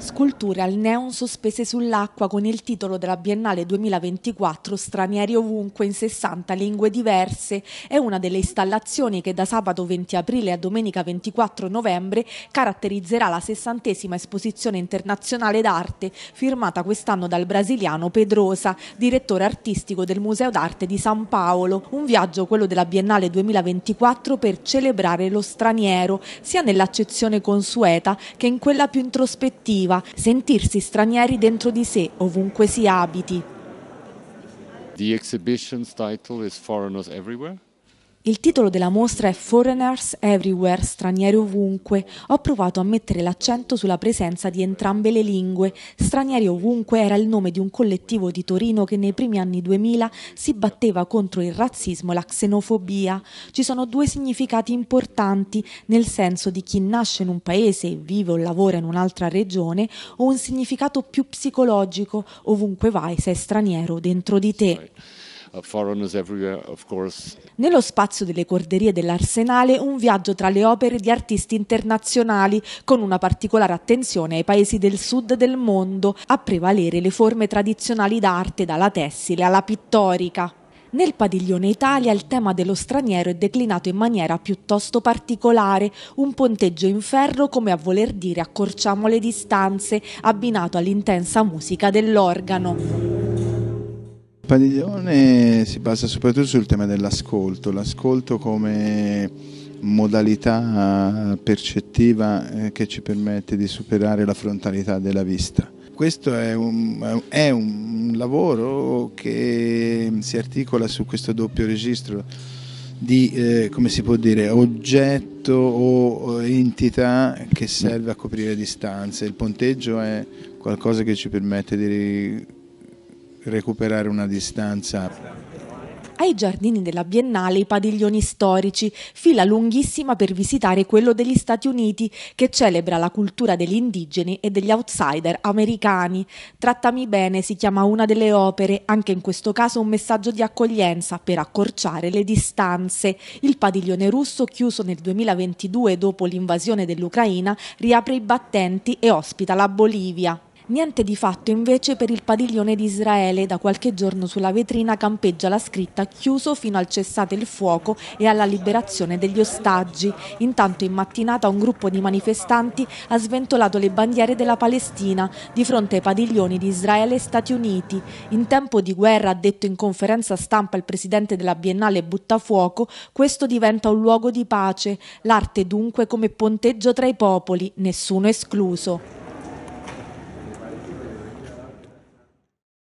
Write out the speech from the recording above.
Sculture al neon sospese sull'acqua con il titolo della Biennale 2024 Stranieri ovunque in 60 lingue diverse è una delle installazioni che da sabato 20 aprile a domenica 24 novembre caratterizzerà la sessantesima esposizione internazionale d'arte firmata quest'anno dal brasiliano Pedrosa, direttore artistico del Museo d'Arte di San Paolo. Un viaggio quello della Biennale 2024 per celebrare lo straniero sia nell'accezione consueta che in quella più introspettiva negativa, sentirsi stranieri dentro di sé, ovunque si abiti. The exhibition's title is Foreigners Everywhere. Il titolo della mostra è Foreigners Everywhere, stranieri ovunque. Ho provato a mettere l'accento sulla presenza di entrambe le lingue. Stranieri ovunque era il nome di un collettivo di Torino che nei primi anni 2000 si batteva contro il razzismo e la xenofobia. Ci sono due significati importanti, nel senso di chi nasce in un paese e vive o lavora in un'altra regione, o un significato più psicologico, ovunque vai sei straniero dentro di te. Uh, Nello spazio delle corderie dell'Arsenale un viaggio tra le opere di artisti internazionali con una particolare attenzione ai paesi del sud del mondo, a prevalere le forme tradizionali d'arte dalla tessile alla pittorica. Nel padiglione Italia il tema dello straniero è declinato in maniera piuttosto particolare, un ponteggio in ferro come a voler dire accorciamo le distanze, abbinato all'intensa musica dell'organo padiglione si basa soprattutto sul tema dell'ascolto, l'ascolto come modalità percettiva eh, che ci permette di superare la frontalità della vista. Questo è un, è un lavoro che si articola su questo doppio registro di, eh, come si può dire, oggetto o eh, entità che serve a coprire distanze. Il ponteggio è qualcosa che ci permette di recuperare una distanza. Ai giardini della Biennale i padiglioni storici, fila lunghissima per visitare quello degli Stati Uniti che celebra la cultura degli indigeni e degli outsider americani. Trattami bene si chiama una delle opere, anche in questo caso un messaggio di accoglienza per accorciare le distanze. Il padiglione russo, chiuso nel 2022 dopo l'invasione dell'Ucraina, riapre i battenti e ospita la Bolivia. Niente di fatto invece per il padiglione di Israele, da qualche giorno sulla vetrina campeggia la scritta chiuso fino al cessate il fuoco e alla liberazione degli ostaggi. Intanto in mattinata un gruppo di manifestanti ha sventolato le bandiere della Palestina di fronte ai padiglioni di Israele e Stati Uniti. In tempo di guerra, ha detto in conferenza stampa il presidente della Biennale Buttafuoco, questo diventa un luogo di pace, l'arte dunque come ponteggio tra i popoli, nessuno escluso.